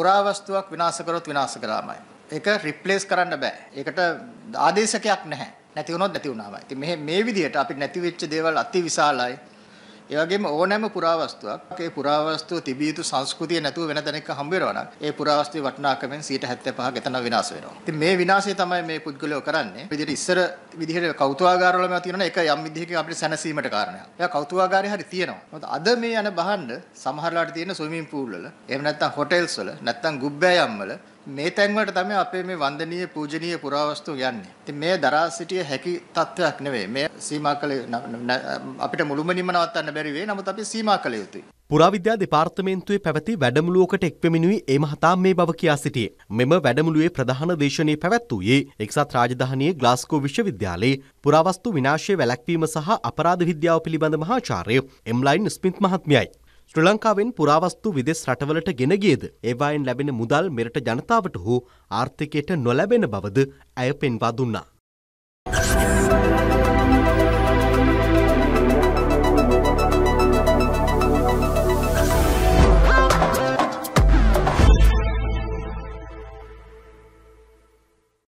පුරාවස්තුවක් විනාශ කරොත් විනාශ කරාමයි. ඒක රිප්ලේස් කරන්න බෑ. ඒකට ආදේශකයක් නැහැ. නැති වුණොත් නැති වුණාමයි. ඉතින් මේ මේ විදිහට අපිට නැති වෙච්ච දේවල් අති විශාලයි. ඒ වගේම ඕනෑම පුරාවස්තුවක් ඒ පුරාවස්තුව තිබිය යුතු සංස්කෘතිය නැතුව වෙන තැනක හම්බ වෙනවා නම් ඒ පුරාවස්තුවේ වටිනාකමෙන් 75% ගෙතන විනාශ වෙනවා. ඉතින් මේ විනාශය තමයි මේ පුද්ගලයෝ කරන්නේ. විදිහට ඉස්සර විදිහට කෞතුකාගාරවල මේවා තියෙනවනේ ඒක යම් විදිහකින් අපිට සැනසීමට කාරණයක්. ඒවා කෞතුකාගාරේ හරි තියෙනවා. මොකද අද මේ යන බහන්න සමහරලාට තියෙන ස්විමින් pool වල, එහෙම නැත්නම් hotels වල, නැත්නම් ගුබ්බෑයම් වල මේ තැන්වලට තමයි අපේ මේ වන්දනීය පූජනීය පුරාවස්තු යන්නේ. ඉතින් මේ දරා සිටිය හැකි තත්වයක් නෙවෙයි. මේ සීමා කළ අපිට මුළුමනින්ම නවත්තන්න බැරි වෙයි. නමුත් අපි සීමා කළ යුතුයි. පුරාවිද්‍යා දෙපාර්තමේන්තුවේ පැවති වැඩමුළුවකට එක්වෙමිනුයි ඒ මහතා මේ බව කියා සිටියේ. මෙම වැඩමුළුවේ ප්‍රධාන දේශනය පැවැත්වූයේ එක්සත් රාජධානයේ ග්ලාස්කෝ විශ්වවිද්‍යාලයේ පුරාවස්තු විනාශය වැළැක්වීම සහ අපරාධ විද්‍යාව පිළිබඳ මහාචාර්ය එම්ලයින් ස්මිත් මහත්මියයි. ශ්‍රී ලංකාවෙන් පුරාවස්තු විදෙස් රටවලට ගෙන ගියද ඒවායින් ලැබෙන මුදල් මෙරට ජනතාවට හෝ ආර්ථිකයට නොලැබෙන බවද ඇය පෙන්වා දුන්නා.